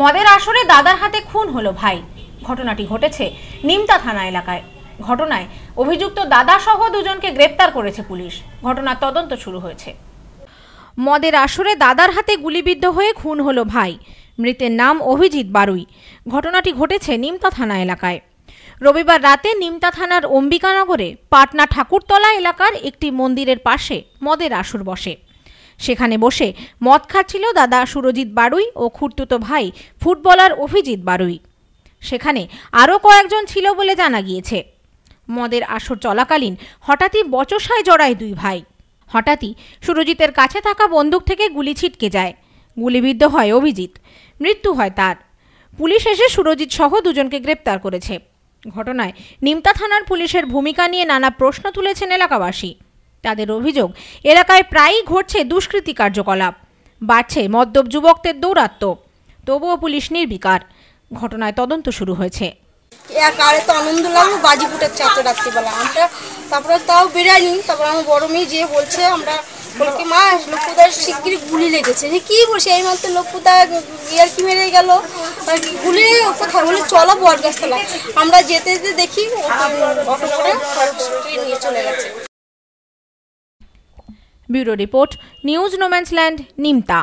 মদের আসরে দাদার হাতে খুন হলো ভাই ঘটনাটি ঘটেছে নিমতা থানা এলাকায় ঘটনায় অভিযুক্ত দাদা সহ দুজনকে গ্রেপ্তার করেছে পুলিশ ঘটনার তদন্ত শুরু হয়েছে মদের আসরে দাদার হাতে গুলিবিদ্ধ হয়ে খুন হলো ভাই মৃতের নাম অভিজিৎ বারুই ঘটনাটি ঘটেছে নিমতা থানা এলাকায় রবিবার রাতে নিমতা থানার অম্বিকানগরে পাটনা ঠাকুরতলা এলাকার একটি মন্দিরের পাশে মদের আসর বসে সেখানে বসে মদ খাচ্ছিল দাদা সুরজিৎ বারুই ও খুর্তুতো ভাই ফুটবলার অভিজিৎ বারুই সেখানে আরও কয়েকজন ছিল বলে জানা গিয়েছে মদের আসর চলাকালীন হঠাৎই বচসায় জড়ায় দুই ভাই হঠাৎই সুরজিতের কাছে থাকা বন্দুক থেকে গুলি ছিটকে যায় গুলিবিদ্ধ হয় অভিজিৎ মৃত্যু হয় তার পুলিশ এসে সুরজিৎ সহ দুজনকে গ্রেপ্তার করেছে ঘটনায় নিমতা থানার পুলিশের ভূমিকা নিয়ে নানা প্রশ্ন তুলেছেন এলাকাবাসী তাদের অভিযোগ এলাকায় প্রায়ই ঘটছে দুষ্কৃতি কার্যকলাপ বাড়ছে মদ্যপ যুবকদের দৌরাত্ম্য তবুও পুলিশ নির্বিকার ঘটনায় তদন্ত শুরু হয়েছে এক আরে তো আনন্দ লাগলো বাজি ফুটার চাতে রাত্রিবেলা আমরা তারপরে তাও বেরাইনি তারপর আমার বড় মেয়ে যে বলছে আমরা বলকে মা লোকপুদার শিগগির গুলি লেগেছে যে কী বলছে এই মাত্র লোকপুদা ইয়ার কি মেরে গেল গুলি কোথায় বলে চলো বরগাছতলা আমরা যেতে যেতে দেখি অটো করে নিয়ে চলে গেছে bureau report news no man's land Nimta